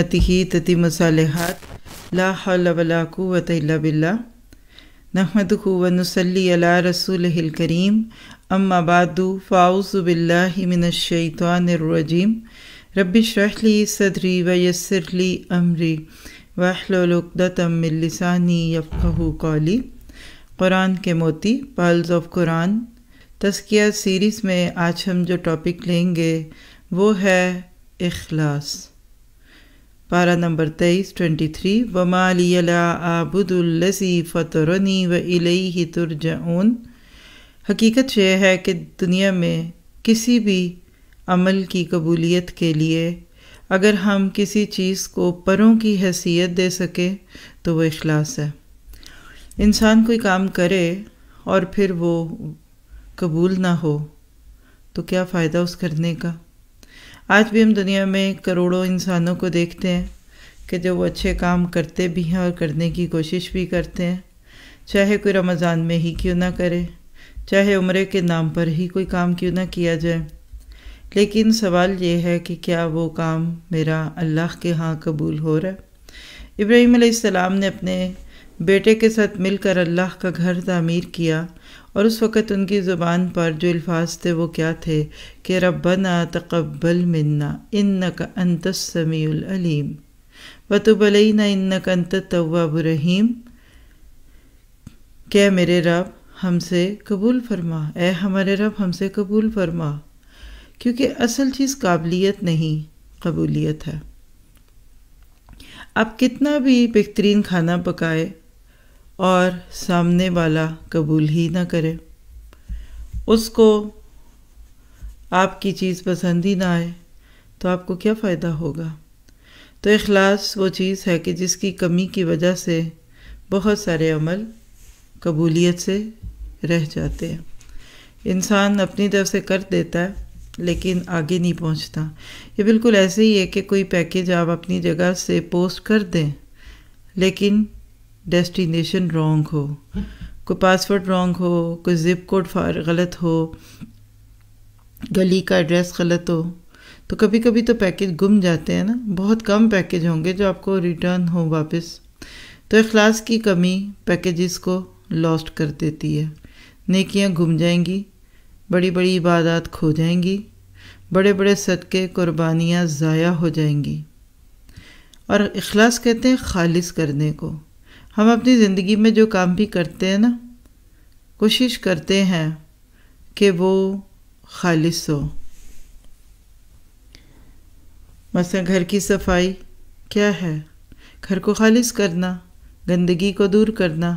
ही ततिम सालहत ला हवलाक़वत बिल्ला नहमद वनसली अला रसूल करीम अम्माबादू फ़ाउज़ बिल्लामिनशैतवानरजीम रबिशरली सदरी वयसरली अमरी वाहलतमिलसानी यफ़ू कौली क़ुरान के मोती पर्ल्स ऑफ कुरान तस्किया सीरीज़ में आज हम जो टॉपिक लेंगे वो है इखलास पारा नंबर तेईस ट्वेंटी थ्री वमालियला आबुदुल्लसी फ़तरनी व इलई ही ऊन हकीकत यह है कि दुनिया में किसी भी अमल की कबूलियत के लिए अगर हम किसी चीज़ को परों की हैसियत दे सकें तो वह अखलास है इंसान कोई काम करे और फिर वो कबूल ना हो तो क्या फ़ायदा उस करने का आज भी हम दुनिया में करोड़ों इंसानों को देखते हैं कि जो वो अच्छे काम करते भी हैं और करने की कोशिश भी करते हैं चाहे कोई रमज़ान में ही क्यों ना करे चाहे उम्र के नाम पर ही कोई काम क्यों ना किया जाए लेकिन सवाल ये है कि क्या वो काम मेरा अल्लाह के यहाँ कबूल हो रहा है इब्राहीम ने अपने बेटे के साथ मिलकर अल्लाह का घर तामीर किया और उस वक़्त उनकी ज़ुबान पर जो अल्फाज थे वो क्या थे कि रबना तकबल मन्ना इन का अंतसमीम बतुबलई ना इन का अंत तवाबरहीम क्या मेरे रब हमसे कबूल फरमा ए हमारे रब हमसे कबूल फरमा क्योंकि असल चीज़ काबिलियत नहीं कबूलियत है आप कितना भी बेहतरीन खाना पकाए और सामने वाला कबूल ही ना करे उसको आपकी चीज़ पसंद ही ना आए तो आपको क्या फ़ायदा होगा तो अखलास वो चीज़ है कि जिसकी कमी की वजह से बहुत सारे अमल कबूलियत से रह जाते हैं इंसान अपनी तरफ से कर देता है लेकिन आगे नहीं पहुंचता ये बिल्कुल ऐसे ही है कि कोई पैकेज आप अपनी जगह से पोस्ट कर दें लेकिन डेस्टिनेशन रॉन्ग हो कोई पासवर्ड रॉन्ग हो कोई ज़िप कोड गलत हो गली का एड्रेस गलत हो तो कभी कभी तो पैकेज गुम जाते हैं ना बहुत कम पैकेज होंगे जो आपको रिटर्न हो वापस तो अखलास की कमी पैकेजेस को लॉस्ट कर देती है नेकियां गुम जाएंगी बड़ी बड़ी इबादत खो जाएंगी बड़े बड़े सदक़े कुर्बानियाँ ज़ाया हो जाएंगी और अखलास कहते हैं खालिस करने को हम अपनी ज़िंदगी में जो काम भी करते हैं ना कोशिश करते हैं कि वो खालिश हो मसला घर की सफाई क्या है घर को ख़ालिश करना गंदगी को दूर करना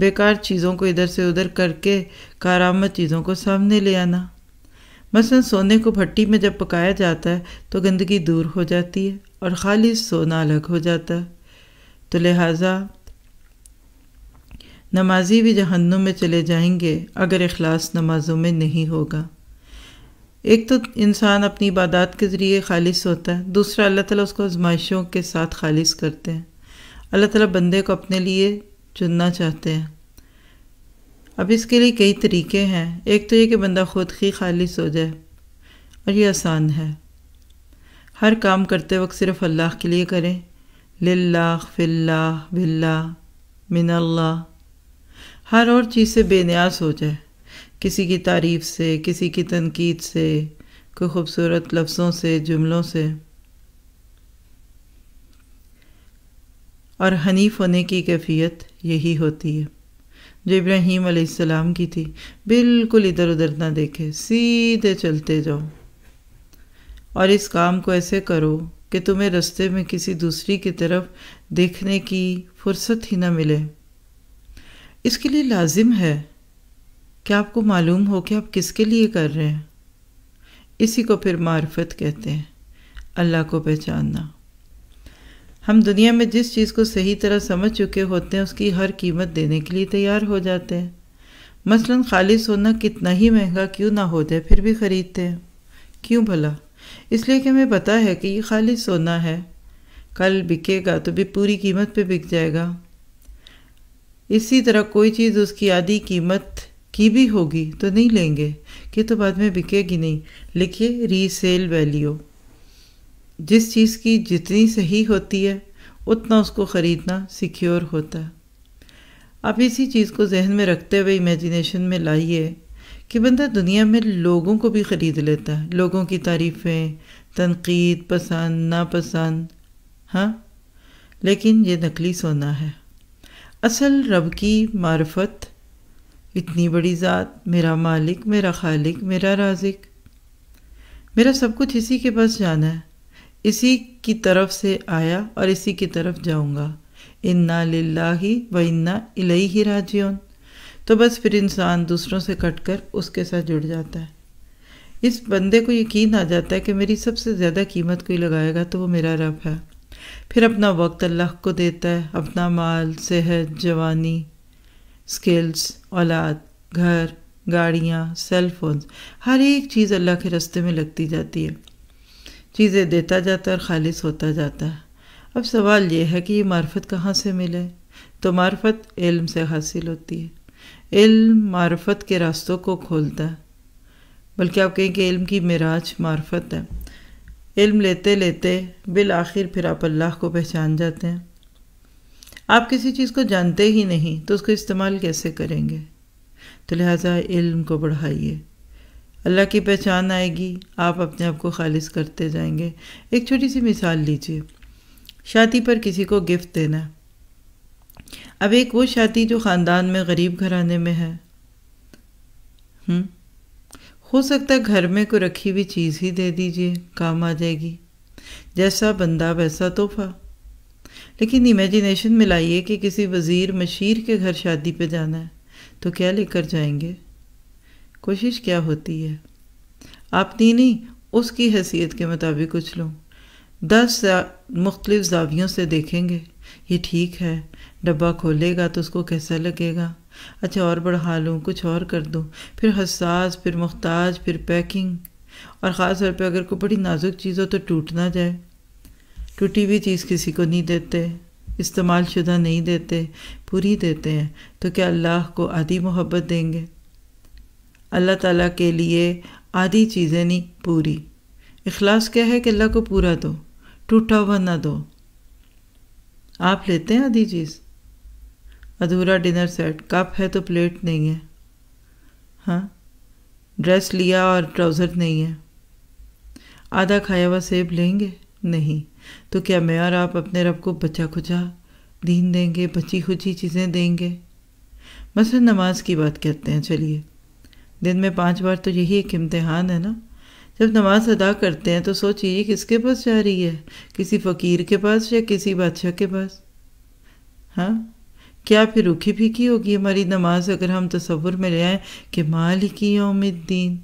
बेकार चीज़ों को इधर से उधर करके कारामद चीज़ों को सामने ले आना मसलन सोने को भट्टी में जब पकाया जाता है तो गंदगी दूर हो जाती है और खालिश सोना अलग हो जाता है तो लिहाजा नमाजी भी जहन्नुम में चले जाएंगे अगर अखलास नमाजों में नहीं होगा एक तो इंसान अपनी इबादत के ज़रिए ख़ालिश होता है दूसरा अल्लाह ताला उसको आजमाइशों के साथ खालिश करते हैं अल्लाह ताला बंदे को अपने लिए चुनना चाहते हैं अब इसके लिए कई तरीके हैं एक तो ये कि बंदा खुद ही ख़ालिश हो जाए और ये आसान है हर काम करते वक्त सिर्फ अल्लाह के लिए करें लाख फ़िल्ला बिल्ला मिनल्ला हर और चीज़ से बेनियाज हो जाए किसी की तारीफ़ से किसी की तनकीद से कोई ख़ूबसूरत लफ्ज़ों से जुमलों से और हनीफ होने की कैफियत यही होती है जो इब्राहीम आसमाम की थी बिल्कुल इधर उधर ना देखे सीधे चलते जाओ और इस काम को ऐसे करो कि तुम्हें रास्ते में किसी दूसरी की तरफ देखने की फुर्सत ही ना मिले इसके लिए लाजिम है कि आपको मालूम हो कि आप किसके लिए कर रहे हैं इसी को फिर मार्फत कहते हैं अल्लाह को पहचानना हम दुनिया में जिस चीज़ को सही तरह समझ चुके होते हैं उसकी हर कीमत देने के लिए तैयार हो जाते हैं मसलन खालिश होना कितना ही महंगा क्यों ना हो जाए फिर भी ख़रीदते हैं क्यों भला इसलिए कि हमें पता है कि ये खालिश सोना है कल बिकेगा तो भी पूरी कीमत पे बिक जाएगा इसी तरह कोई चीज़ उसकी आधी कीमत की भी होगी तो नहीं लेंगे कि तो बाद में बिकेगी नहीं लिखिए रीसेल वैल्यू जिस चीज़ की जितनी सही होती है उतना उसको ख़रीदना सिक्योर होता है आप इसी चीज़ को जहन में रखते हुए इमेजिनेशन में लाइए कि बंदा दुनिया में लोगों को भी ख़रीद लेता है लोगों की तारीफ़ें तनकीद पसंद नापसंद हाँ लेकिन ये नकली सोना है असल रब की मार्फत इतनी बड़ी ज़ात मेरा मालिक मेरा खालिक मेरा राजिक मेरा सब कुछ इसी के पास जाना है इसी की तरफ से आया और इसी की तरफ जाऊँगा इन्ना लाही व इन्ना इलाई ही राजियन तो बस फिर इंसान दूसरों से कटकर उसके साथ जुड़ जाता है इस बंदे को यकीन आ जाता है कि मेरी सबसे ज़्यादा कीमत कोई लगाएगा तो वो मेरा रब है फिर अपना वक्त अल्लाह को देता है अपना माल सेहत जवानी स्किल्स औलाद घर गाड़ियाँ सेल हर एक चीज़ अल्लाह के रास्ते में लगती जाती है चीज़ें देता जाता है और खालिश होता जाता है अब सवाल यह है कि ये मार्फत कहाँ से मिले तो मार्फत इल्म से हासिल होती है इल्म मार्फत के रास्तों को खोलता है बल्कि आप कहें कि इल्म की मराज मार्फत है इल्म लेते लेते बिल आखिर फिर आप अल्लाह को पहचान जाते हैं आप किसी चीज़ को जानते ही नहीं तो उसको इस्तेमाल कैसे करेंगे तो लिहाजा इल्म को बढ़ाइए अल्लाह की पहचान आएगी आप अपने आप को खालिज करते जाएंगे एक छोटी सी मिसाल लीजिए शादी पर किसी को गिफ्ट देना अब एक वो शादी जो ख़ानदान में गरीब घराने में है हुँ? हो सकता है घर में कोई रखी हुई चीज़ ही दे दीजिए काम आ जाएगी जैसा बंदा वैसा तोहफा लेकिन इमेजिनेशन मिलाइए कि किसी वज़ीर मशीर के घर शादी पे जाना है तो क्या लेकर जाएंगे कोशिश क्या होती है आपनी नहीं उसकी हैसियत के मुताबिक कुछ लो दस मुख्तलिफ जावियों से देखेंगे ये ठीक है डब्बा खोलेगा तो उसको कैसा लगेगा अच्छा और बढ़ा लूँ कुछ और कर दूँ फिर हसास फिर मुख्ताज फिर पैकिंग और ख़ास तौर पर अगर कोई बड़ी नाजुक चीज़ हो तो टूट ना जाए टूटी हुई चीज़ किसी को नहीं देते इस्तेमाल शुदा नहीं देते पूरी देते हैं तो क्या अल्लाह को आधी मोहब्बत देंगे अल्लाह ताला के लिए आधी चीज़ें नहीं पूरी इखलास क्या है कि अल्लाह को पूरा दो टूटा हुआ ना दो आप लेते हैं आधी चीज़ अधूरा डिनर सेट कप है तो प्लेट नहीं है हाँ ड्रेस लिया और ट्राउज़र नहीं है आधा खाया हुआ सेब लेंगे नहीं तो क्या मैं और आप अपने रब को बचा खुचा दीन देंगे बची खुची चीज़ें देंगे मसलन नमाज की बात करते हैं चलिए दिन में पांच बार तो यही एक इम्तहान है ना जब नमाज अदा करते हैं तो सोचिए किसके पास जा रही है किसी फ़कीर के पास या किसी बादशाह के पास हाँ क्या फिर रुखी फीकी होगी हमारी नमाज अगर हम तस्वुर में ले आए कि मालिकी यौमद्दीन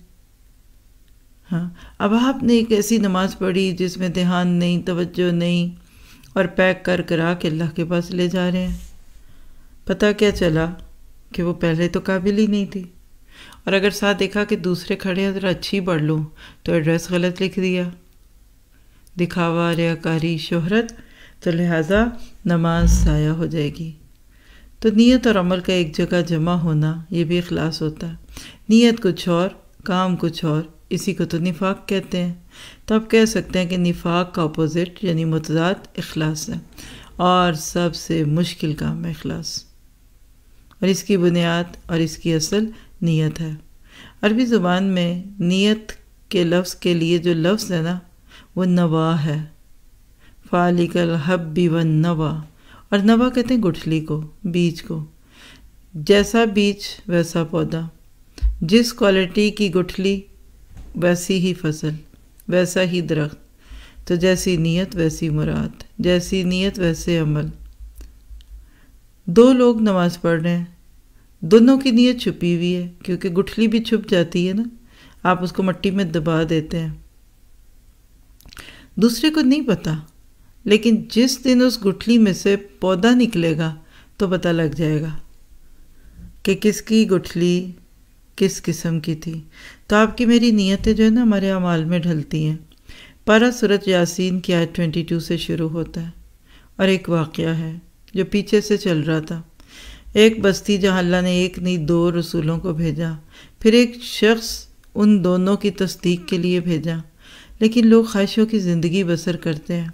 हाँ अब आपने एक ऐसी नमाज पढ़ी जिसमें ध्यान नहीं तवज्जो नहीं और पैक कर करा के अल्लाह के पास ले जा रहे हैं पता क्या चला कि वो पहले तो काबिल ही नहीं थी और अगर साथ देखा कि दूसरे खड़े हैं ज़रा अच्छी पढ़ लूँ तो एड्रेस गलत लिख दिया दिखावा रियाकारी शोहरत तो लिहाजा नमाज ज़ाया हो जाएगी तो नीयत और अमल का एक जगह जमा होना ये भी अखलास होता है नीयत कुछ और काम कुछ और इसी को तो निफाक कहते हैं तो आप कह सकते हैं कि निफाक का अपोज़िट यानी मतदाद अखलास है और सबसे मुश्किल काम है अखलास और इसकी बुनियाद और इसकी असल नीयत है अरबी ज़ुबान में नीयत के लफ्ज़ के लिए जो लफ्ज़ है ना वो नवा है फ़ालिकल हब्बी व नवा और नवा कहते हैं गुठली को बीज को जैसा बीज वैसा पौधा जिस क्वालिटी की गुठली वैसी ही फसल वैसा ही दरख्त तो जैसी नीयत वैसी मुराद जैसी नीयत वैसे अमल दो लोग नमाज़ पढ़ रहे हैं दोनों की नीयत छुपी हुई है क्योंकि गुठली भी छुप जाती है ना आप उसको मट्टी में दबा देते हैं दूसरे को नहीं पता लेकिन जिस दिन उस गुठली में से पौधा निकलेगा तो पता लग जाएगा कि किसकी गुठली किस किस्म की थी तो आपकी मेरी नीयतें जो है ना हमारे अमाल में ढलती हैं पारा सूरत यासीन की आयत ट्वेंटी टू से शुरू होता है और एक वाक़ है जो पीछे से चल रहा था एक बस्ती जहाँ अल्लाह ने एक नहीं दो रसूलों को भेजा फिर एक शख्स उन दोनों की तस्दीक के लिए भेजा लेकिन लोग ख्वाहिशों की ज़िंदगी बसर करते हैं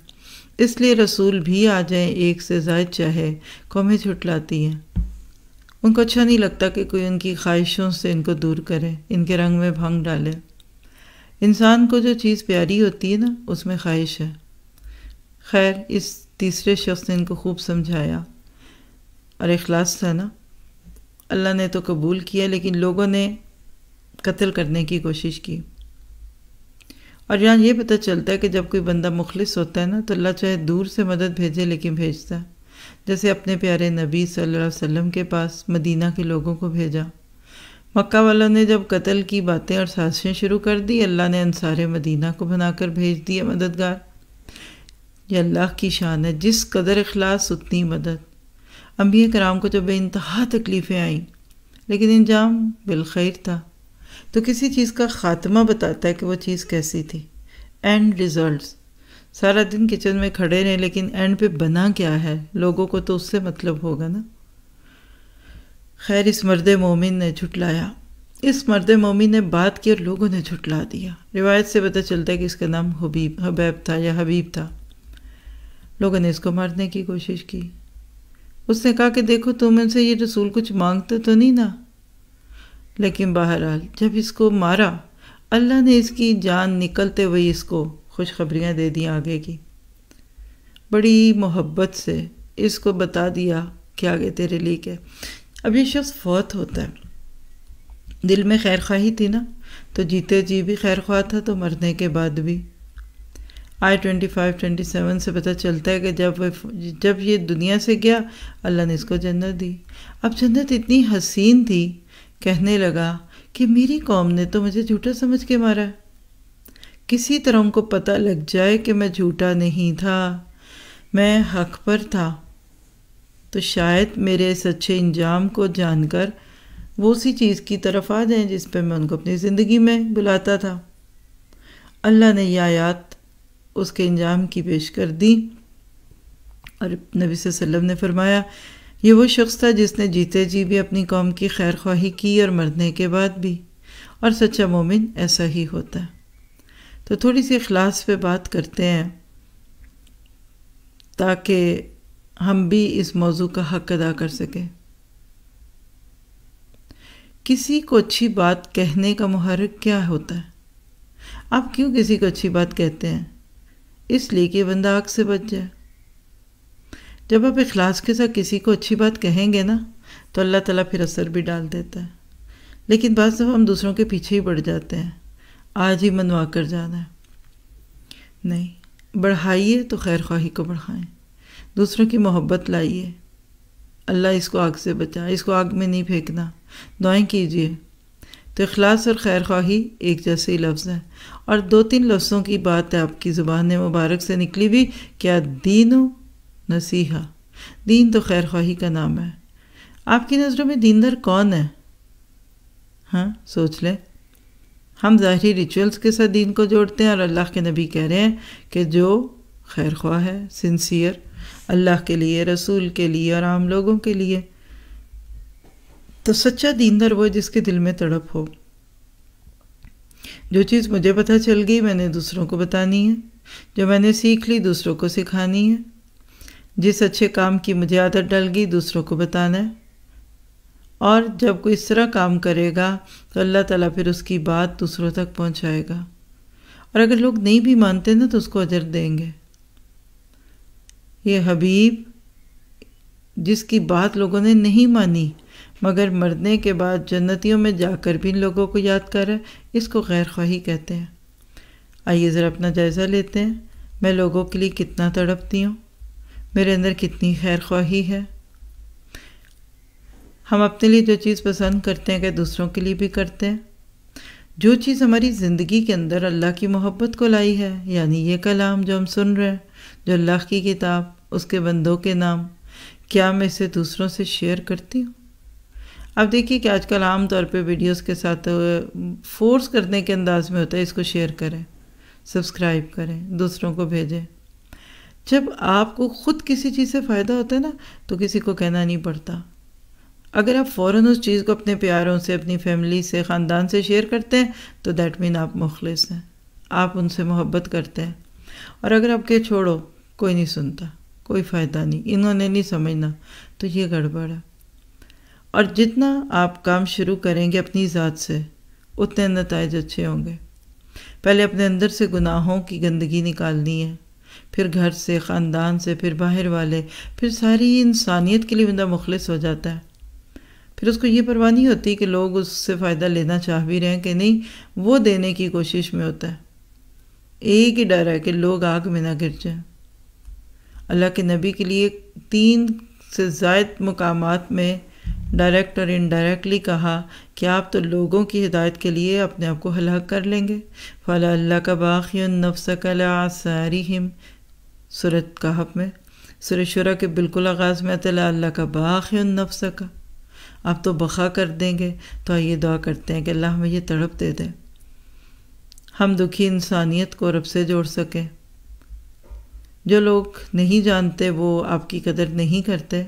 इसलिए रसूल भी आ जाए एक से जायद चाहे कौमें छुटलाती हैं उनको अच्छा नहीं लगता कि कोई उनकी ख्वाहिशों से इनको दूर करे इनके रंग में भंग डाले इंसान को जो चीज़ प्यारी होती है ना उसमें ख्वाहिश है खैर इस तीसरे शख्स ने इनको खूब समझाया और अखलास था ना अल्लाह ने तो कबूल किया लेकिन लोगों ने कत्ल करने की कोशिश की और यहाँ ये पता चलता है कि जब कोई बंदा मुखलिस होता है ना तो अल्लाह चाहे दूर से मदद भेजे लेकिन भेजता है जैसे अपने प्यारे नबी सल्लल्लाहु अलैहि वसल्लम के पास मदीना के लोगों को भेजा मक्का वालों ने जब कत्ल की बातें और साजिशें शुरू कर दी अल्लाह ने अनसार मदीना को बनाकर भेज दिया मददगार ये अल्लाह की शान है जिस कदर अखलास उतनी मदद अम्बी कराम को जब बेानतहा तकलीफ़ें आईं लेकिन इंजाम बिलखैर था तो किसी चीज़ का ख़ात्मा बताता है कि वो चीज़ कैसी थी एंड रिजल्ट सारा दिन किचन में खड़े रहे लेकिन एंड पे बना क्या है लोगों को तो उससे मतलब होगा ना खैर इस मर्द मोमिन ने झुटलाया इस मर्द मोमिन ने बात की और लोगों ने झुटला दिया रिवायत से पता चलता है कि इसका नाम हबीब हबैब था या हबीब था लोगों ने इसको मारने की कोशिश की उसने कहा कि देखो तुम इनसे ये रसूल कुछ मांगते तो नहीं ना लेकिन बहरहाल जब इसको मारा अल्लाह ने इसकी जान निकलते हुए इसको खुशखबरियाँ दे दी आगे की बड़ी मोहब्बत से इसको बता दिया कि आगे तेरे लिए क्या अब ये शख्स फौत होता है दिल में खैर ख्वाही थी ना तो जीते जी भी खैर ख्वाह था तो मरने के बाद भी आई ट्वेंटी फाइव ट्वेंटी सेवन से पता चलता है कि जब जब ये दुनिया से गया अल्लाह ने इसको जन्नत दी अब जन्नत इतनी हसीन थी कहने लगा कि मेरी कौम ने तो मुझे झूठा समझ के मारा किसी तरह उनको पता लग जाए कि मैं झूठा नहीं था मैं हक पर था तो शायद मेरे इस अच्छे इंजाम को जानकर वो उसी चीज़ की तरफ आ जाएं जिस पर मैं उनको अपनी ज़िंदगी में बुलाता था अल्लाह ने यह आयात उसके इंजाम की पेश कर दी और नबी वसल्लम ने फरमाया ये वो शख्स था जिसने जीते जी भी अपनी कौम की खैर ख्वाही की और मरने के बाद भी और सच्चा मोमिन ऐसा ही होता है तो थोड़ी सी अखलास पे बात करते हैं ताकि हम भी इस मौजू का हक अदा कर सकें किसी को अच्छी बात कहने का महरक क्या होता है आप क्यों किसी को अच्छी बात कहते हैं इसलिए कि बंदा आग से बच जाए जब आप अखलास के साथ किसी को अच्छी बात कहेंगे ना तो अल्लाह ताला फिर असर भी डाल देता है लेकिन बस जब हम दूसरों के पीछे ही बढ़ जाते हैं आज ही मनवा कर जाना है नहीं बढ़ाइए तो खैर ख्वाही को बढ़ाएं दूसरों की मोहब्बत लाइए अल्लाह इसको आग से बचाए इसको आग में नहीं फेंकना दुआएँ कीजिए तो अखलास और खैर ख्वाही एक जैसे ही लफ्ज़ हैं और दो तीन लफ्ज़ों की बात है आपकी ज़ुबान मुबारक से निकली भी क्या दीन हो नसीहा दीन तो खैर ख्वाही का नाम है आपकी नज़रों में दीनदार कौन है हाँ सोच लें हम ज़ाहरी रिचुअल्स के साथ दीन को जोड़ते हैं और अल्लाह के नबी कह रहे हैं कि जो खैर ख्वाह है सिंसियर अल्लाह के लिए रसूल के लिए और आम लोगों के लिए तो सच्चा दीनदार वो है जिसके दिल में तड़प हो जो चीज़ मुझे पता चल गई मैंने दूसरों को बतानी है जो मैंने सीख ली दूसरों को सिखानी है जिस अच्छे काम की मुझे आदत डल गई दूसरों को बताना है और जब कोई इस तरह काम करेगा तो अल्लाह ताला फिर उसकी बात दूसरों तक पहुंचाएगा और अगर लोग नहीं भी मानते ना तो उसको अजर देंगे ये हबीब जिसकी बात लोगों ने नहीं मानी मगर मरने के बाद जन्नतियों में जाकर भी इन लोगों को याद कर इसको गैर ख्वाही कहते हैं आइए ज़रा अपना जायज़ा लेते हैं मैं लोगों के लिए कितना तड़पती हूँ मेरे अंदर कितनी खैर ख्वाही है हम अपने लिए जो चीज़ पसंद करते हैं क्या दूसरों के लिए भी करते हैं जो चीज़ हमारी ज़िंदगी के अंदर अल्लाह की मोहब्बत को लाई है यानी ये कलाम जो हम सुन रहे हैं जो अल्लाह की किताब उसके बंदों के नाम क्या मैं इसे दूसरों से शेयर करती हूँ अब देखिए कि आजकल आम तौर पे वीडियोस के साथ फोर्स करने के अंदाज में होता है इसको शेयर करें सब्सक्राइब करें दूसरों को भेजें जब आपको ख़ुद किसी चीज़ से फ़ायदा होता है ना तो किसी को कहना नहीं पड़ता अगर आप फ़ौर उस चीज़ को अपने प्यारों से अपनी फैमिली से ख़ानदान से शेयर करते हैं तो दैट मीन आप मुखलिस हैं आप उनसे मोहब्बत करते हैं और अगर आप के छोड़ो कोई नहीं सुनता कोई फ़ायदा नहीं इन्होंने नहीं समझना तो ये गड़बड़ है और जितना आप काम शुरू करेंगे अपनी ज़ात से उतने नतज अच्छे होंगे पहले अपने अंदर से गुनाहों की गंदगी निकालनी है फिर घर से ख़ानदान से फिर बाहर वाले फिर सारी इंसानियत के लिए बंदा मुखलस हो जाता है फिर उसको ये परवाह नहीं होती कि लोग उससे फ़ायदा लेना चाह भी रहे हैं कि नहीं वो देने की कोशिश में होता है एक ही डर है कि लोग आग में ना गिर जाएं अल्लाह के नबी के लिए तीन से जायद मकाम में डायरेक्ट और इनडायरेक्टली कहा कि आप तो लोगों की हिदायत के लिए अपने आप को हलाक कर लेंगे फ़ला अल्लाह का बाख़ी नफ्स कला हिम सूरत का हफ में सुर शुरा के बिल्कुल आगाज़ में तला अल्लाह का बाख नफ्स का आप तो बखा कर देंगे तो आइए दुआ करते हैं कि अल्लाह हमें ये तड़प दे दें हम दुखी इंसानियत को रब से जोड़ सकें जो लोग नहीं जानते वो आपकी कदर नहीं करते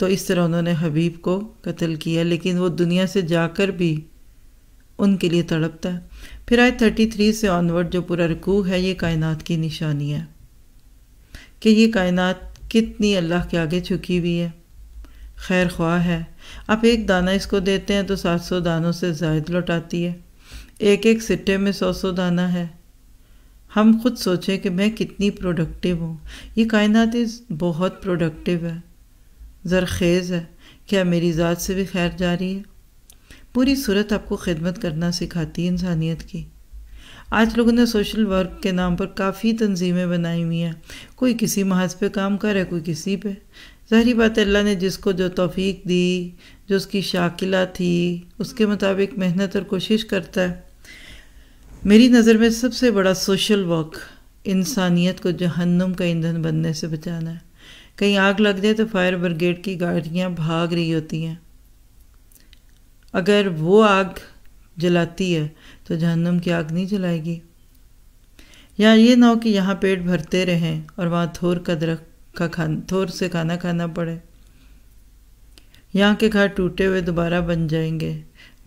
तो इस तरह उन्होंने हबीब को कत्ल किया लेकिन वो दुनिया से जाकर भी उनके लिए तड़पता है फिर आए थर्टी थ्री से ऑनवर्ड जो पूरा रकू है ये कायनात की निशानी है कि ये कायनात कितनी अल्लाह के आगे झुकी हुई है खैर ख्वाह है आप एक दाना इसको देते हैं तो सात सौ दानों से जायद लौटाती है एक एक सिट्टे में सौ सौ दाना है हम खुद सोचें कि मैं कितनी प्रोडक्टिव हूँ ये कायनात इस बहुत प्रोडक्टिव है ज़रखेज़ है क्या मेरी ज़ात से भी खैर जा रही है पूरी सूरत आपको खिदमत करना सिखाती है इंसानियत की आज लोगों ने सोशल वर्क के नाम पर काफ़ी तंजीमें बनाई हुई हैं कोई किसी महाज पे काम कर है कोई किसी पे जहरी बात अल्लाह ने जिसको जो तोफ़ी दी जो उसकी शाकिला थी उसके मुताबिक मेहनत और कोशिश करता है मेरी नज़र में सबसे बड़ा सोशल वर्क इंसानियत को जहन्नुम का ईंधन बनने से बचाना है कहीं आग लग जाए तो फायर ब्रिगेड की गाड़ियाँ भाग रही होती हैं अगर वो आग जलाती है तो जहन्नम की आग नहीं जलाएगी या ये ना हो कि यहाँ पेट भरते रहें और वहाँ थोर का दरख्त का खान थोर से खाना खाना पड़े यहाँ के घर टूटे हुए दोबारा बन जाएंगे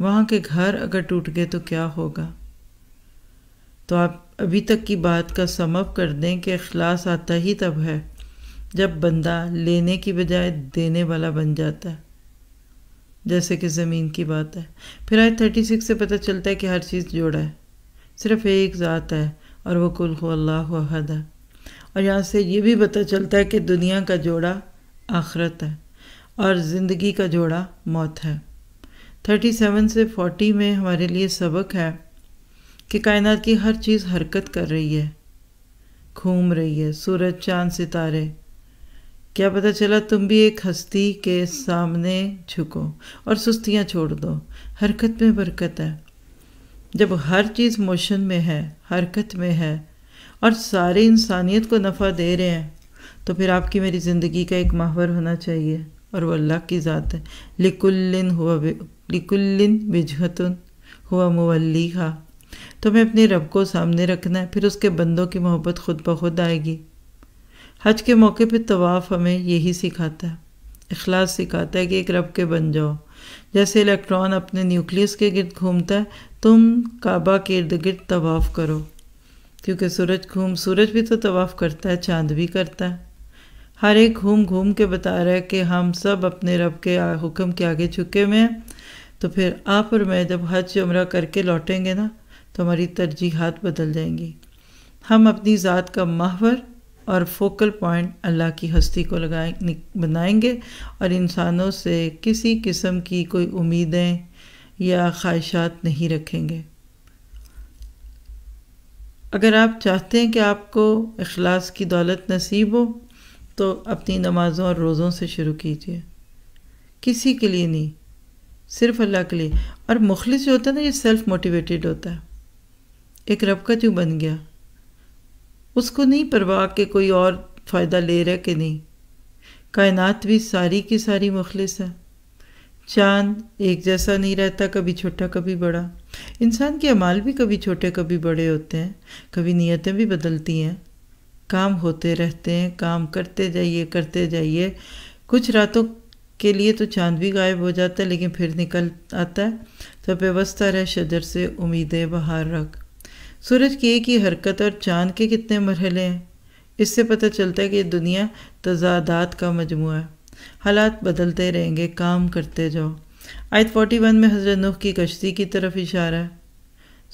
वहाँ के घर अगर टूट गए तो क्या होगा तो आप अभी तक की बात का समप कर दें कि अखलास आता ही तब है जब बंदा लेने की बजाय देने वाला बन जाता है जैसे कि ज़मीन की बात है फिर आज थर्टी सिक्स से पता चलता है कि हर चीज़ जोड़ा है सिर्फ एक ज़ात है और वह कुल हो अल्लाह अहद है और यहाँ से ये भी पता चलता है कि दुनिया का जोड़ा आखरत है और ज़िंदगी का जोड़ा मौत है थर्टी सेवन से फोटी में हमारे लिए सबक है कि कायनात की हर चीज़ हरकत कर रही है घूम रही है सूरज चाँद सितारे क्या पता चला तुम भी एक हस्ती के सामने झुको और सुस्तियाँ छोड़ दो हरकत में बरकत है जब हर चीज़ मोशन में है हरकत में है और सारे इंसानियत को नफ़ा दे रहे हैं तो फिर आपकी मेरी ज़िंदगी का एक माहवर होना चाहिए और वो अल्लाह की ज़ात है लिकुल्लिन हुआ लिकुल्लिन बिजहतुन हुआ मवली खा तो मैं अपने रब को सामने रखना है फिर उसके बंदों की मोहब्बत खुद ब खुद आएगी हज के मौके पे तवाफ़ हमें यही सिखाता है अखलास सिखाता है कि एक रब के बन जाओ जैसे इलेक्ट्रॉन अपने न्यूक्लियस के गिरद घूमता है तुम काबा के इर्द गिर्द तवाफ़ करो क्योंकि सूरज घूम सूरज भी तो तवाफ़ करता है चांद भी करता है हर एक घूम घूम के बता रहा है कि हम सब अपने रब के हुक्म के आगे झुके हुए हैं तो फिर आप और मैं जब हज उम्र करके लौटेंगे ना तो हमारी तरजीहत बदल जाएंगी हम अपनी ज़ात का माहवर और फोकल पॉइंट अल्लाह की हस्ती को लगाए बनाएंगे और इंसानों से किसी किस्म की कोई उम्मीदें या ख्वाहिशात नहीं रखेंगे अगर आप चाहते हैं कि आपको अखलास की दौलत नसीब हो तो अपनी नमाज़ों और रोज़ों से शुरू कीजिए किसी के लिए नहीं सिर्फ अल्लाह के लिए और मुखलिस जो होता है ना ये सेल्फ़ मोटिवेटेड होता है एक रब का जो बन गया उसको नहीं परवाह कि कोई और फ़ायदा ले रहा कि नहीं कायनात भी सारी की सारी मुखलिस है चांद एक जैसा नहीं रहता कभी छोटा कभी बड़ा इंसान के अमाल भी कभी छोटे कभी बड़े होते हैं कभी नीयतें भी बदलती हैं काम होते रहते हैं काम करते जाइए करते जाइए कुछ रातों के लिए तो चांद भी गायब हो जाता है लेकिन फिर निकल आता है तो व्यवस्था रह शजर से उम्मीदें बाहर रख सूरज की एक ही हरकत और चांद के कितने मरहले हैं इससे पता चलता है कि दुनिया तजादात का मजमू है हालात बदलते रहेंगे काम करते जाओ आयत 41 में हजरत नुख की कश्ती की तरफ इशारा है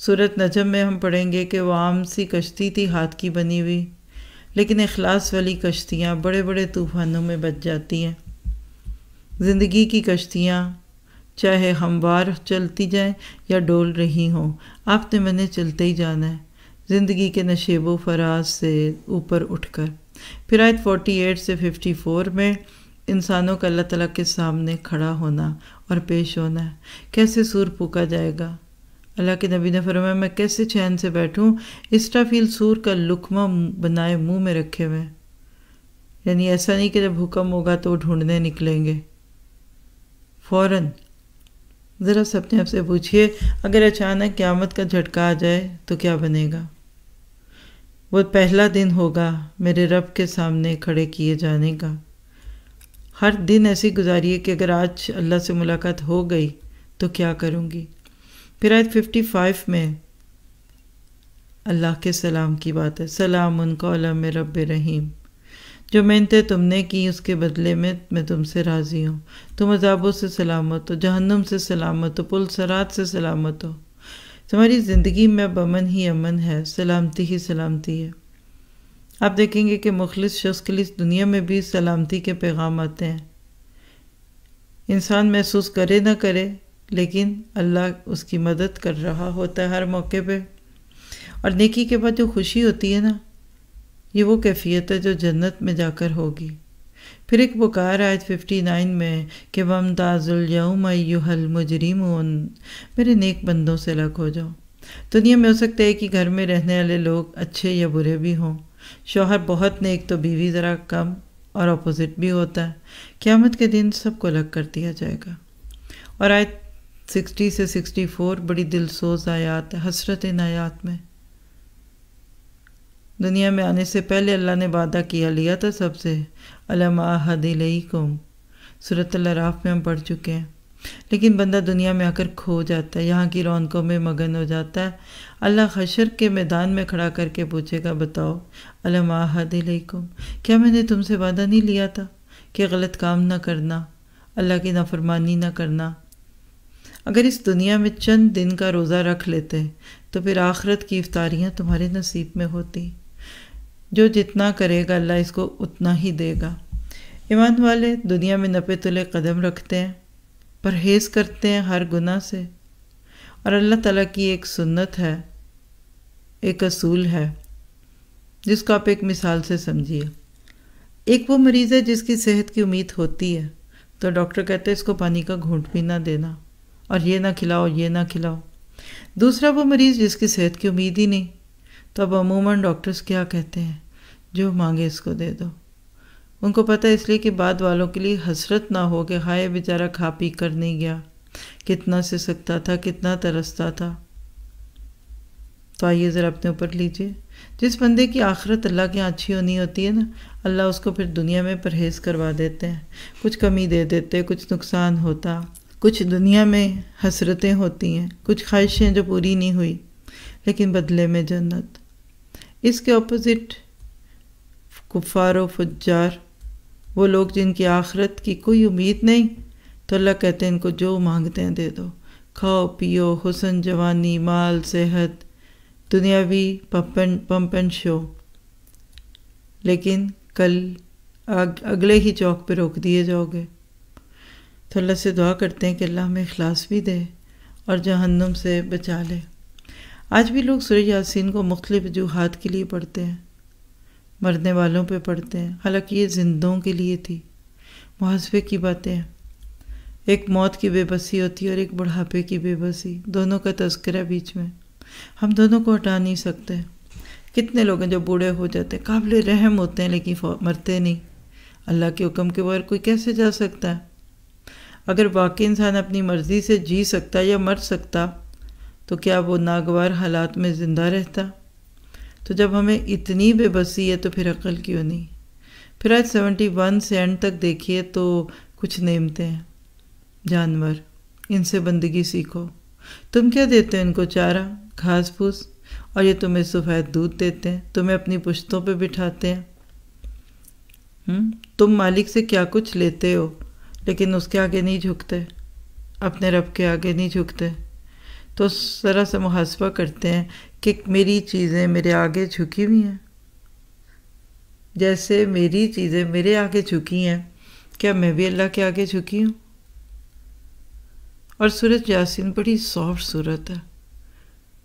सूरत नजम में हम पढ़ेंगे कि वह आम सी कश्ती थी हाथ की बनी हुई लेकिन अखलास वाली कश्तियाँ बड़े बड़े तूफ़ानों में बच जाती हैं ज़िंदगी की कश्तियाँ चाहे हमवार चलती जाएं या डोल रही हों आपने तो मैंने चलते ही जाना है ज़िंदगी के नशेब फराज से ऊपर उठकर फिर आयत 48 से 54 में इंसानों का अल्लाह तला के सामने खड़ा होना और पेश होना कैसे सूर पुका जाएगा अल्लाह के नबी ने फरमाया मैं कैसे चैन से बैठूं इस्टाफील सूर का लुकमा बनाए मुंह में रखे हुए यानी ऐसा नहीं कि जब हुक्म होगा तो वो ढूंढने निकलेंगे फ़ौर ज़रा अपने आपसे पूछिए अगर अचानक क्यामत का झटका आ जाए तो क्या बनेगा वो पहला दिन होगा मेरे रब के सामने खड़े किए जाने का हर दिन ऐसी गुजारी है कि अगर आज अल्लाह से मुलाकात हो गई तो क्या करूँगी फिर आज फिफ्टी फाइव में अल्लाह के सलाम की बात है सलाम उनका रब रहीम जो मेहनतें तुमने की उसके बदले में मैं तुमसे राज़ी हूँ तुम अजाबों से सलामत हो जहन्नम से सलामत हो पुल सरात से सलामत हो तुम्हारी ज़िंदगी में अब अमन ही अमन है सलामती ही सलामती है आप देखेंगे कि मुखलिस शख्स के लिए दुनिया में भी सलामती के पैगाम आते हैं इंसान महसूस करे ना करे लेकिन अल्लाह उसकी मदद कर रहा होता है हर मौके पर और नेकी के बाद जो खुशी होती है ना ये वो कैफियत है जो जन्नत में जाकर होगी फिर एक बुकार आयत 59 में कि वम यूहल मुजरिम मेरे नेक बंदों से अलग हो जाओ दुनिया में हो सकता है कि घर में रहने वाले लोग अच्छे या बुरे भी हों शोहर बहुत नेक तो बीवी ज़रा कम और अपोजिट भी होता है क़्यामत के दिन सबको अलग कर दिया जाएगा और आयत 60 से 64 बड़ी दिलसोज आयात है हसरत इन आयात में दुनिया में आने से पहले अल्लाह ने वादा किया लिया था सबसे अलमाहदिलकुम सूरत लराफ़ में हम पढ़ चुके हैं लेकिन बंदा दुनिया में आकर खो जाता है यहाँ की रौनकों में मगन हो जाता है अल्लाह खशर के मैदान में खड़ा करके पूछेगा बताओ अलमाहदिलकुम क्या मैंने तुमसे वादा नहीं लिया था कि गलत काम ना करना अल्लाह की नाफरमानी ना करना अगर इस दुनिया में चंद दिन का रोज़ा रख लेते तो फिर आखरत की अफ्तारियाँ तुम्हारे नसीब में होती जो जितना करेगा अल्लाह इसको उतना ही देगा ईमान वाले दुनिया में नपे तुले कदम रखते हैं परहेज़ करते हैं हर गुनाह से और अल्लाह ताला की एक सुन्नत है एक असूल है जिसको आप एक मिसाल से समझिए एक वो मरीज़ है जिसकी सेहत की उम्मीद होती है तो डॉक्टर कहते हैं इसको पानी का घूंट भी ना देना और ये ना खिलाओ ये ना खिलाओ दूसरा वो मरीज़ जिसकी सेहत की उम्मीद ही नहीं तो अब अमूमन डॉक्टर्स क्या कहते हैं जो मांगे इसको दे दो उनको पता इसलिए कि बाद वालों के लिए हसरत ना हो कि हाय बेचारा खा पी कर नहीं गया कितना से सकता था कितना तरसता था तो आइए ज़रा अपने ऊपर लीजिए जिस बंदे की आखिरत अल्लाह के यहाँ अच्छी होनी होती है ना अल्लाह उसको फिर दुनिया में परहेज़ करवा देते हैं कुछ कमी दे देते कुछ नुकसान होता कुछ दुनिया में हसरतें होती हैं कुछ ख्वाहिशें जो पूरी नहीं हुई लेकिन बदले में जन्नत इसके अपोज़िट कुफ़ार व फुजार वो लोग जिनकी आखरत की कोई उम्मीद नहीं तो अल्लाह कहते हैं इनको जो मांगते हैं दे दो खाओ पियो हुसन जवानी माल सेहत दुनियावी पम्पन पम्पन शो लेकिन कल अग, अगले ही चौक पर रोक दिए जाओगे तो अल्लाह से दुआ करते हैं कि अल्लाह हमें अखलास भी दे और जहन्नुम से बचा ले आज भी लोग सूर्य यासिन को मुख्तलिफ वजूहत के लिए पढ़ते हैं मरने वालों पे पढ़ते हैं हालांकि ये जिंदों के लिए थी मुहासफे की बातें हैं एक मौत की बेबसी होती है और एक बुढ़ापे की बेबसी दोनों का तस्करा बीच में हम दोनों को हटा नहीं सकते कितने लोग हैं जो बूढ़े हो जाते हैं काबिल रहम होते हैं लेकिन मरते नहीं अल्लाह के हुक्म के बगैर कोई कैसे जा सकता है अगर वाकई इंसान अपनी मर्ज़ी से जी सकता या मर सकता तो क्या वो नागवार हालात में ज़िंदा रहता तो जब हमें इतनी बेबसी है तो फिर अकल क्यों नहीं फिर आज सेवेंटी वन से एंड तक देखिए तो कुछ नेमते हैं जानवर इनसे बंदगी सीखो तुम क्या देते हो इनको चारा घास फूस और ये तुम्हें सफ़ेद दूध देते हैं तुम्हें अपनी पुश्तों पे बिठाते हैं हुँ? हम्म, तुम मालिक से क्या कुछ लेते हो लेकिन उसके आगे नहीं झुकते अपने रब के आगे नहीं झुकते तो ज़रा सा से मुहासबा करते हैं कि मेरी चीज़ें मेरे आगे झुकी हुई हैं जैसे मेरी चीज़ें मेरे आगे झुकी हैं क्या मैं भी अल्लाह के आगे झुकी हूँ और सूरत यासीन बड़ी सॉफ्ट सूरत है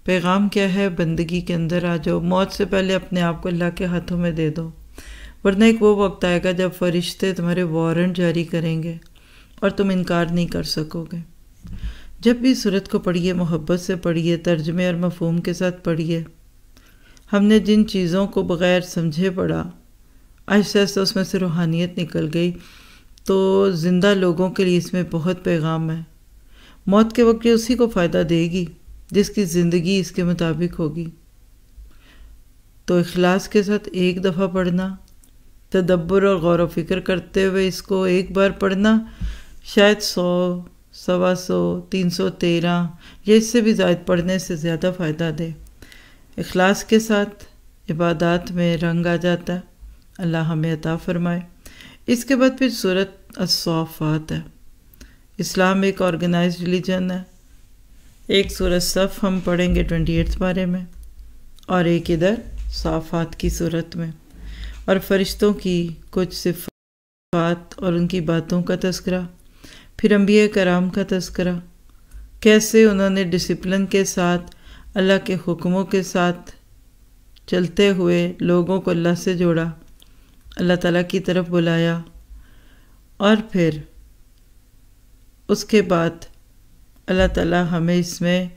पैगाम क्या है बंदगी के अंदर आ जाओ मौत से पहले अपने आप को अल्लाह के हाथों में दे दो वरना एक वो वक्त आएगा जब फरिश्ते तुम्हारे वारंट जारी करेंगे और तुम इनकार नहीं कर सकोगे जब भी सूरत को पढ़िए मोहब्बत से पढ़िए तर्जमे और मफहम के साथ पढ़िए हमने जिन चीज़ों को बग़ैर समझे पढ़ा आहिस्ता आहिस्ता उसमें से रूहानियत निकल गई तो ज़िंदा लोगों के लिए इसमें बहुत पैगाम है मौत के वक्त उसी को फ़ायदा देगी जिसकी ज़िंदगी इसके मुताबिक होगी तो अखलास के साथ एक दफ़ा पढ़ना तदब्बर और गौर व फिक्र करते हुए इसको एक बार पढ़ना शायद सौ सवा सौ तीन सौ तेरह या इससे भी जायद पढ़ने से ज़्यादा फ़ायदा दे अखलास के साथ इबादत में रंग आ जाता है अल्लाह हमें अता फरमाए इसके बाद फिर सूरत असौफ़ात है इस्लाम एक ऑर्गेनाइज रिलीजन है एक सूरत सफ़ हम पढ़ेंगे ट्वेंटी एट्थ बारे में और एक इधर साफ़ात की सूरत में और फरिश्तों की कुछ सिफात और उनकी बातों का तस्करा फिर अम्बिया कराम का तस्करा कैसे उन्होंने डिसिप्लिन के साथ अल्लाह के हुक्मों के साथ चलते हुए लोगों को अल्लाह से जोड़ा अल्लाह ताला की तरफ बुलाया और फिर उसके बाद अल्लाह ताला हमें इसमें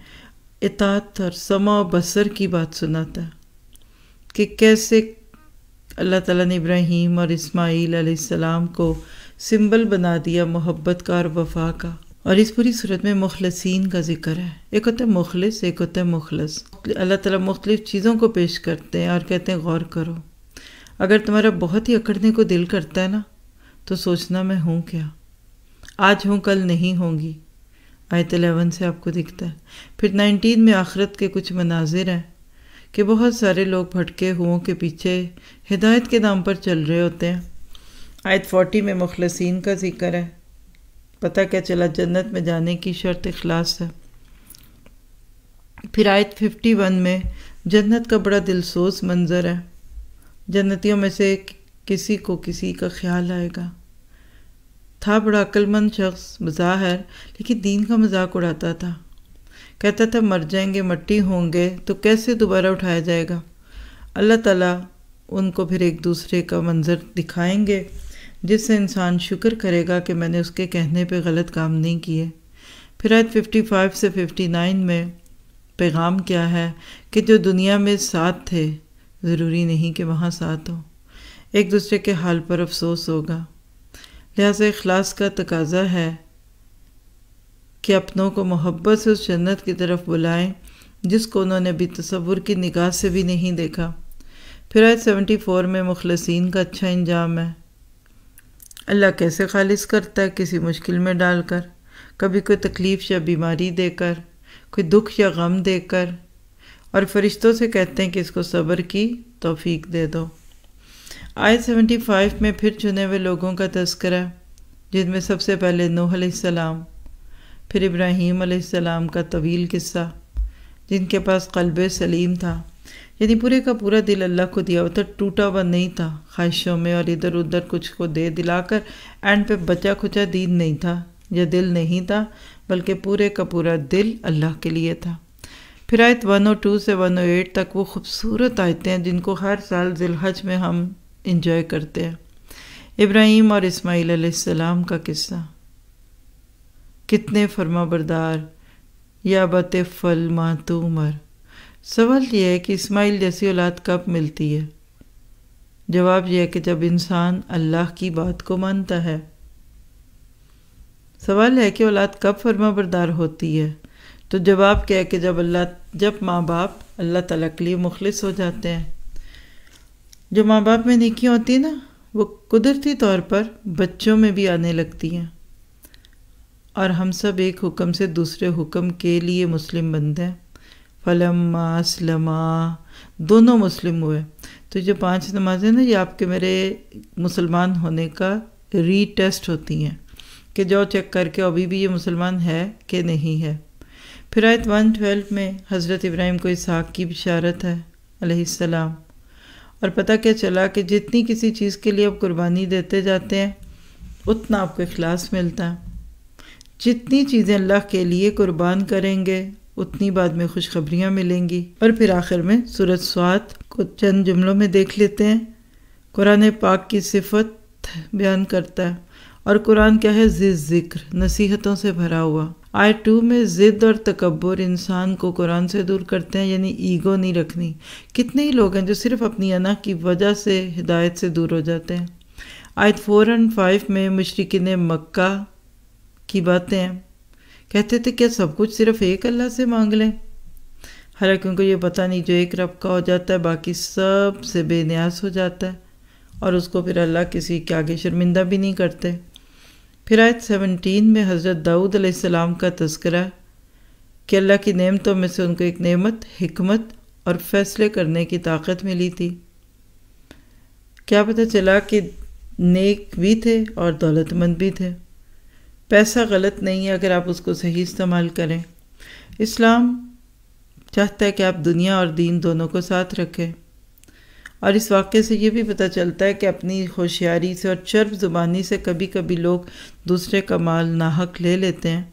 इतात और समा बसर की बात सुनाता है कि कैसे अल्लाह ताला ने इब्राहिम और इस्माईल सलाम को सिंबल बना दिया मोहब्बत का और वफा का और इस पूरी सूरत में मुखलसिन का जिक्र है एक होता है मुखलस एक होता है मुखलस अल्लाह ताला मुख्तलिफ़ चीज़ों को पेश करते हैं और कहते हैं गौर करो अगर तुम्हारा बहुत ही अकड़ने को दिल करता है ना तो सोचना मैं हूँ क्या आज हूँ कल नहीं होंगी आयत अलेवन से आपको दिखता है फिर नाइनटीन में आखरत के कुछ मनाजिर हैं कि बहुत सारे लोग भटके हुओं के पीछे हिदायत के नाम पर चल रहे होते हैं आयत फोर्टी में मुखलसिन का जिक्र है पता क्या चला जन्नत में जाने की शर्त अखलास है फिर आयत फिफ्टी वन में जन्नत का बड़ा दिलसोस मंज़र है जन्नतियों में से किसी को किसी का ख्याल आएगा था बड़ा अक्लमंद शख्स मज़ाहर लेकिन दीन का मजाक उड़ाता था कहता था मर जाएंगे मट्टी होंगे तो कैसे दोबारा उठाया जाएगा अल्लाह ताला उनको फिर एक दूसरे का मंज़र दिखाएंगे जिससे इंसान शुक्र करेगा कि मैंने उसके कहने पे गलत काम नहीं किए फिर आज 55 से 59 में पैगाम क्या है कि जो दुनिया में साथ थे ज़रूरी नहीं कि वहाँ साथ हो एक दूसरे के हाल पर अफसोस होगा लिहाजा अखलास का तकाजा है कि अपनों को मोहब्बत से उस जन्नत की तरफ बुलाएं जिसको उन्होंने अभी तस्वुर की निगाह से भी नहीं देखा फिर आज सेवेंटी फोर में मुखलसिन का अच्छा इंजाम है अल्लाह कैसे खालिज करता है किसी मुश्किल में डालकर कभी कोई तकलीफ़ या बीमारी देकर कोई दुख या गम देकर और फरिश्तों से कहते हैं कि इसको सब्र की तोफ़ी दे दो आय 75 में फिर चुने हुए लोगों का तस्करा जिनमें सबसे पहले नूह सलाम फिर इब्राहीम का तवील किस्सा जिनके पास कल्ब सलीम था यदि पूरे का पूरा दिल अल्लाह को दिया होता टूटा हुआ नहीं था ख्वाहिशों में और इधर उधर कुछ को दे दिलाकर एंड पे बचा खुचा दीन नहीं था या दिल नहीं था बल्कि पूरे का पूरा दिल अल्लाह के लिए था फिर आयत 102 से 108 तक वो खूबसूरत आयतें हैं जिनको हर साल जिलहज में हम इंजॉय करते हैं इब्राहिम और इसमाइल आसमाम का किस्सा कितने फर्मा बरदार या बत फल मातूमर सवाल यह है कि इस्माइल जैसी औलाद कब मिलती है जवाब यह है कि जब इंसान अल्लाह की बात को मानता है सवाल है कि औलाद कब फर्मा बरदार होती है तो जवाब क्या है कि जब अल्लाह जब माँ बाप अल्लाह तला के लिए मुखलिस हो जाते हैं जो माँ बाप में नेकियाँ होती हैं ना वो कुदरती तौर पर बच्चों में भी आने लगती हैं और हम सब एक हुक्म से दूसरे हुक्म के लिए मुस्लिम बनते हैं फलम्मा असलमा दोनों मुस्लिम हुए तो जो पांच नमाजें ना ये आपके मेरे मुसलमान होने का रीटेस्ट होती हैं कि जाओ चेक करके अभी भी ये मुसलमान है कि नहीं है फिर आयत वन ट्वेल्व में हज़रत इब्राहिम को इसहाक़ की बिशारत है अलैहिस्सलाम और पता क्या चला कि जितनी किसी चीज़ के लिए आप कुर्बानी देते जाते हैं उतना आपको अखलास मिलता है जितनी चीज़ें अल्लाह के लिए कुर्बान करेंगे उतनी बाद में खुशखबरियाँ मिलेंगी और फिर आखिर में सूरत स्वात को चंद जुमलों में देख लेते हैं कुरान पाक की सिफत बयान करता है और कुरान क्या है जिद जिक्र नसीहतों से भरा हुआ आय टू में ज़िद और तकबर इंसान को कुरान से दूर करते हैं यानी ईगो नहीं रखनी कितने ही लोग हैं जो सिर्फ अपनी अना की वजह से हिदायत से दूर हो जाते हैं आयत फोर एंड फाइव में मशरक़ मक्का की बातें हैं कहते थे क्या सब कुछ सिर्फ एक अल्लाह से मांग लें हालांकि उनको ये पता नहीं जो एक रब का हो जाता है बाकी सब से बेन्यास हो जाता है और उसको फिर अल्लाह किसी के आगे शर्मिंदा भी नहीं करते फिर आयत सेवनटीन में हज़रत दाऊद अलैहिस्सलाम का तस्करा कि अल्लाह की नेमतों में से उनको एक नेमत हमत और फैसले करने की ताकत मिली थी क्या पता चला कि नेक भी थे और दौलतमंद भी थे पैसा गलत नहीं है अगर आप उसको सही इस्तेमाल करें इस्लाम चाहता है कि आप दुनिया और दीन दोनों को साथ रखें और इस वाक्य से ये भी पता चलता है कि अपनी होशियारी से और चर्ब ज़ुबानी से कभी कभी लोग दूसरे का माल नाहक ले लेते हैं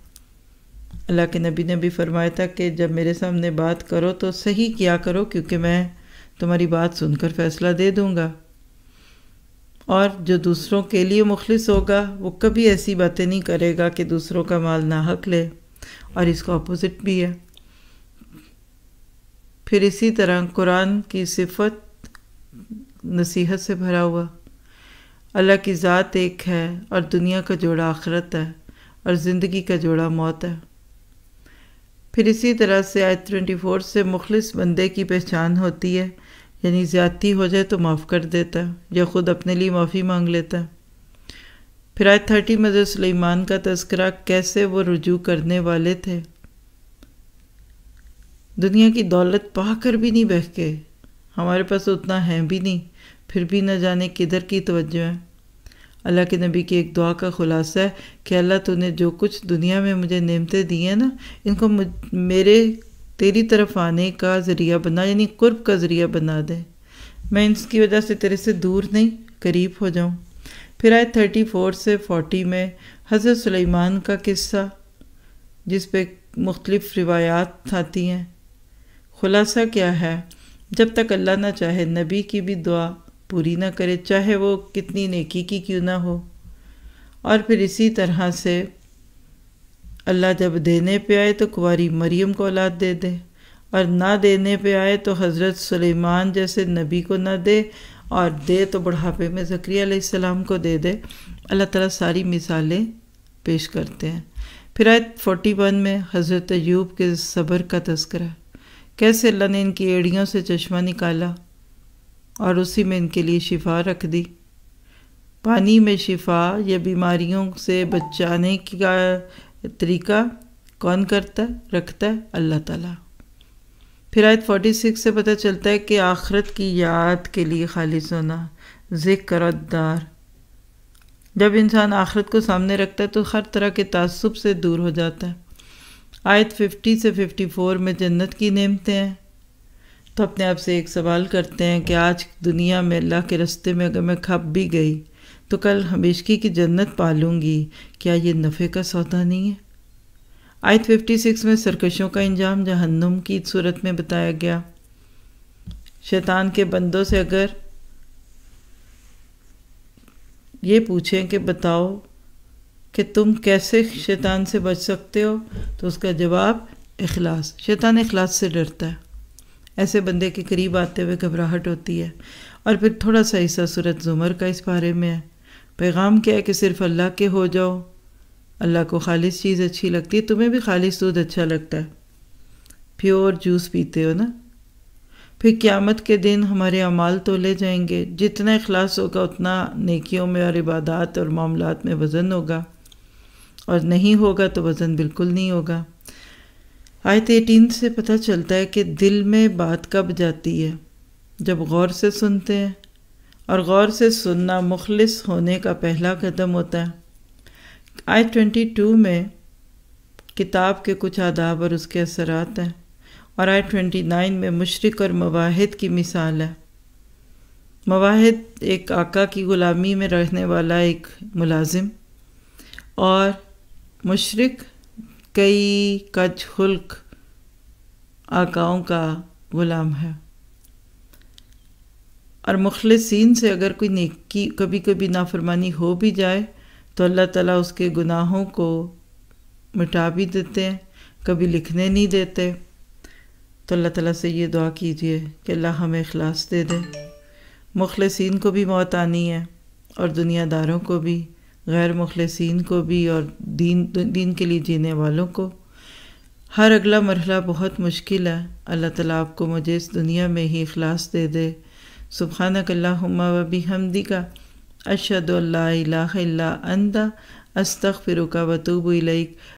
अल्लाह के नबी ने भी फरमाया था कि जब मेरे सामने बात करो तो सही किया करो क्योंकि मैं तुम्हारी बात सुनकर फ़ैसला दे दूँगा और जो दूसरों के लिए मुखलिस होगा वो कभी ऐसी बातें नहीं करेगा कि दूसरों का माल ना हक ले और इसका अपोज़िट भी है फिर इसी तरह कुरान की सिफत नसीहत से भरा हुआ अल्लाह की ज़ात एक है और दुनिया का जोड़ा आखरत है और ज़िंदगी का जोड़ा मौत है फिर इसी तरह से आई ट्वेंटी फोर से मुखलिस बंदे की पहचान होती है यानी ज़्यादती हो जाए तो माफ़ कर देता है या ख़ुद अपने लिए माफ़ी मांग लेता है फिर आज थर्टी मदर हजरत सलेमान का तस्करा कैसे वो रुजू करने वाले थे दुनिया की दौलत पाकर भी नहीं बहके हमारे पास उतना है भी नहीं फिर भी न जाने किधर की तवज्जो है अल्लाह के नबी की एक दुआ का खुलासा है कि अल्लाह तूने जो कुछ दुनिया में मुझे नेमतें दी हैं ना इनको मेरे तेरी तरफ आने का ज़रिया बना यानी कुर्ब का ज़रिया बना दे मैं इसकी वजह से तेरे से दूर नहीं करीब हो जाऊँ फिर आए थर्टी फोर से फोटी में हज़रत सुलेमान का किस्सा जिस पे मुख्तलिफ़ रिवायात आती हैं खुलासा क्या है जब तक अल्लाह ना चाहे नबी की भी दुआ पूरी ना करे चाहे वो कितनी नेकी की क्यों ना हो और फिर इसी तरह से अल्लाह जब देने पे आए तो कुंवारी मरियम को औलाद दे दे और ना देने पे आए तो हज़रत सुलेमान जैसे नबी को ना दे और दे तो बुढ़ापे में ज़क्रियाम को दे दे अल्लाह ताला सारी मिसालें पेश करते हैं फिर आयत फोर्टी वन में हज़रत अयूब के सब्र का तस्करा कैसे अल्लाह ने इनकी एड़ियों से चश्मा निकाला और उसी में इनके लिए शिफा रख दी पानी में शिफा या बीमारियों से बचाने का तरीका कौन करता है रखता है अल्लाह ताला फिर आयत 46 से पता चलता है कि आखरत की याद के लिए खालिज होना जिक्रदार जब इंसान आखरत को सामने रखता है तो हर तरह के तसब से दूर हो जाता है आयत 50 से 54 में जन्नत की नेमते हैं तो अपने आप से एक सवाल करते हैं कि आज दुनिया में अल्लाह के रस्ते में अगर मैं खप भी गई तो कल हमेशकी की जन्नत पा लूँगी क्या ये नफ़े का सौदा नहीं है आयत 56 में सरकशों का इंजाम जहन्नुम की सूरत में बताया गया शैतान के बंदों से अगर ये पूछें कि बताओ कि तुम कैसे शैतान से बच सकते हो तो उसका जवाब अखलास शैतान अखलास से डरता है ऐसे बंदे के करीब आते हुए घबराहट होती है और फिर थोड़ा सा हिस्सा सूरत जुमर का इस बारे में है पैगाम क्या है कि सिर्फ अल्लाह के हो जाओ अल्लाह को खालिश चीज़ अच्छी लगती है तुम्हें भी खालिश दूध अच्छा लगता है प्योर जूस पीते हो ना फिर क़्यामत के दिन हमारे अमाल तोले जाएंगे जितना अखलास होगा उतना नेकियों में और इबादत और मामलों में वज़न होगा और नहीं होगा तो वज़न बिल्कुल नहीं होगा आयत एटीन से पता चलता है कि दिल में बात कब जाती है जब गौर से सुनते हैं और गौर से सुनना मुखलिस होने का पहला कदम होता है आई ट्वेंटी टू में किताब के कुछ आदाब और उसके असर हैं और आई ट्वेंटी नाइन में मशरक और मवाहद की मिसाल है मवाहद एक आका की ग़ुलामी में रहने वाला एक मुलाजिम और मशरक कई कच हुल्क आकाओं का ग़ुलाम है और मुखलसिन से अगर कोई नेकी कभी कभी नाफरमानी हो भी जाए तो अल्लाह ताला उसके गुनाहों को मिटा भी देते हैं कभी लिखने नहीं देते तो अल्लाह ताला से ये दुआ कीजिए कि अल्लाह हमें अखलास दे दे मुखलसिन को भी मौत आनी है और दुनियादारों को भी गैर मुखलसिन को भी और दीन दीन के लिए जीने वालों को हर अगला मरहला बहुत मुश्किल है अल्लाह ताला आपको मुझे इस दुनिया में ही अखलास दे दे सुबहानकल्लाम वबी हमदी का अशद अल्ला अंदा अस्तफ़िर का वतूब